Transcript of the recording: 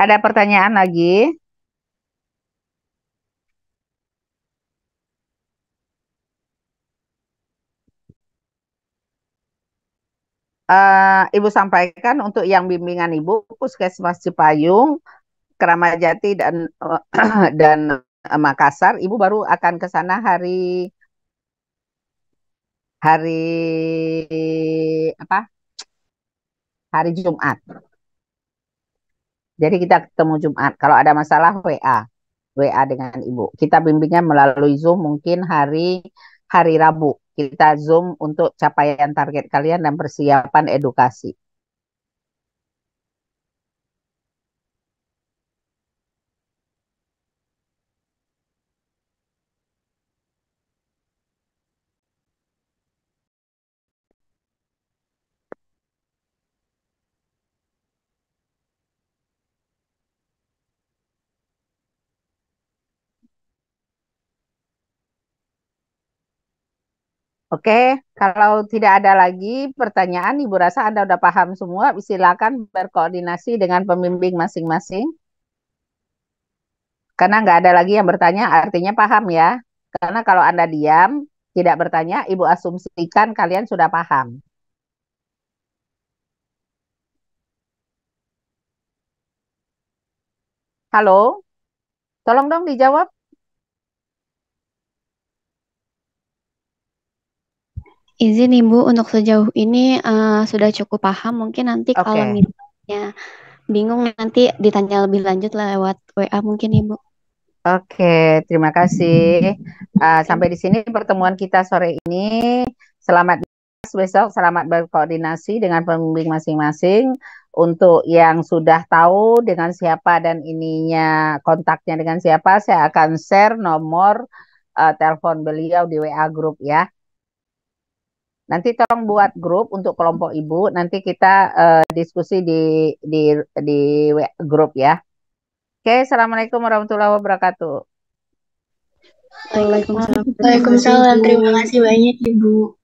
Ada pertanyaan lagi? Uh, Ibu sampaikan untuk yang bimbingan Ibu Puskesmas Cipayung, Keramat dan uh, dan eh, Makassar, Ibu baru akan ke sana hari hari apa? Hari Jumat. Jadi kita ketemu Jumat. Kalau ada masalah WA, WA dengan Ibu. Kita bimbingan melalui Zoom mungkin hari hari Rabu. Kita Zoom untuk capaian target kalian dan persiapan edukasi. Oke, kalau tidak ada lagi pertanyaan, Ibu rasa Anda sudah paham semua. Silakan berkoordinasi dengan pembimbing masing-masing. Karena nggak ada lagi yang bertanya, artinya paham ya. Karena kalau Anda diam, tidak bertanya, Ibu asumsikan kalian sudah paham. Halo, tolong dong dijawab. Izin Ibu untuk sejauh ini uh, sudah cukup paham. Mungkin nanti okay. kalau misalnya bingung nanti ditanya lebih lanjut lewat WA mungkin Ibu. Oke, okay, terima kasih. Uh, sampai di sini pertemuan kita sore ini. Selamat besok, selamat berkoordinasi dengan pembimbing masing-masing. Untuk yang sudah tahu dengan siapa dan ininya kontaknya dengan siapa, saya akan share nomor uh, telepon beliau di WA grup ya. Nanti tolong buat grup untuk kelompok ibu. Nanti kita uh, diskusi di di di grup ya. Oke, assalamualaikum warahmatullahi wabarakatuh. Waalaikumsalam. Waalaikumsalam. Terima kasih banyak ibu.